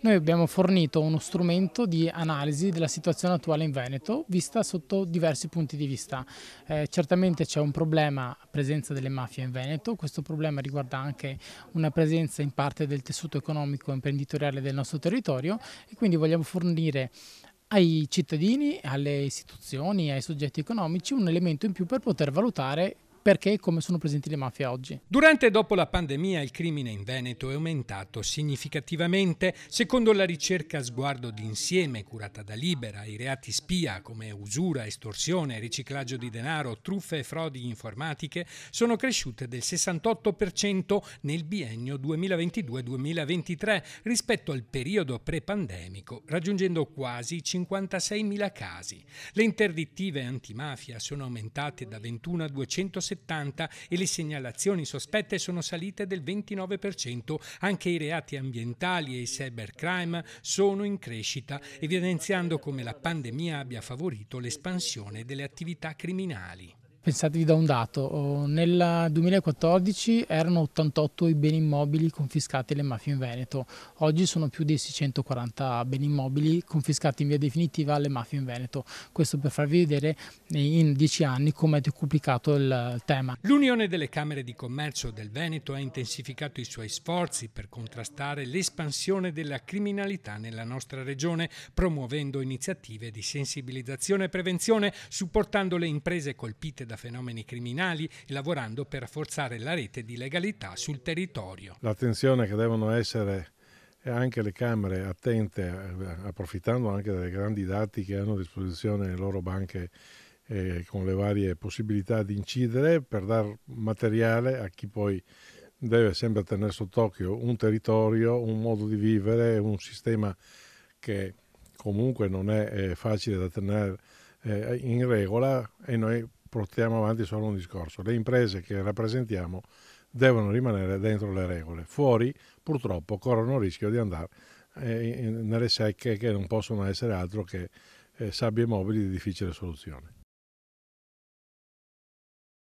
Noi abbiamo fornito uno strumento di analisi della situazione attuale in Veneto, vista sotto diversi punti di vista. Eh, certamente c'è un problema presenza delle mafie in Veneto, questo problema riguarda anche una presenza in parte del tessuto economico e imprenditoriale del nostro territorio e quindi vogliamo fornire ai cittadini, alle istituzioni, ai soggetti economici un elemento in più per poter valutare perché e come sono presenti le mafie oggi. Durante e dopo la pandemia il crimine in Veneto è aumentato significativamente. Secondo la ricerca Sguardo d'insieme curata da Libera, i reati spia come usura, estorsione, riciclaggio di denaro, truffe e frodi informatiche sono cresciute del 68% nel biennio 2022-2023 rispetto al periodo pre-pandemico, raggiungendo quasi 56.000 casi. Le interdittive antimafia sono aumentate da 21 a 260 70 e le segnalazioni sospette sono salite del 29%. Anche i reati ambientali e i cybercrime sono in crescita, evidenziando come la pandemia abbia favorito l'espansione delle attività criminali. Pensatevi da un dato, oh, nel 2014 erano 88 i beni immobili confiscati alle mafie in Veneto, oggi sono più di 640 beni immobili confiscati in via definitiva alle mafie in Veneto, questo per farvi vedere eh, in dieci anni come è decuplicato il tema. L'Unione delle Camere di Commercio del Veneto ha intensificato i suoi sforzi per contrastare l'espansione della criminalità nella nostra regione, promuovendo iniziative di sensibilizzazione e prevenzione, supportando le imprese colpite da da fenomeni criminali, e lavorando per rafforzare la rete di legalità sul territorio. L'attenzione che devono essere anche le Camere attente, eh, approfittando anche dei grandi dati che hanno a disposizione le loro banche eh, con le varie possibilità di incidere per dar materiale a chi poi deve sempre tenere sott'occhio un territorio, un modo di vivere, un sistema che comunque non è eh, facile da tenere eh, in regola e noi portiamo avanti solo un discorso. Le imprese che rappresentiamo devono rimanere dentro le regole. Fuori purtroppo corrono il rischio di andare eh, nelle secche che non possono essere altro che eh, sabbie mobili di difficile soluzione.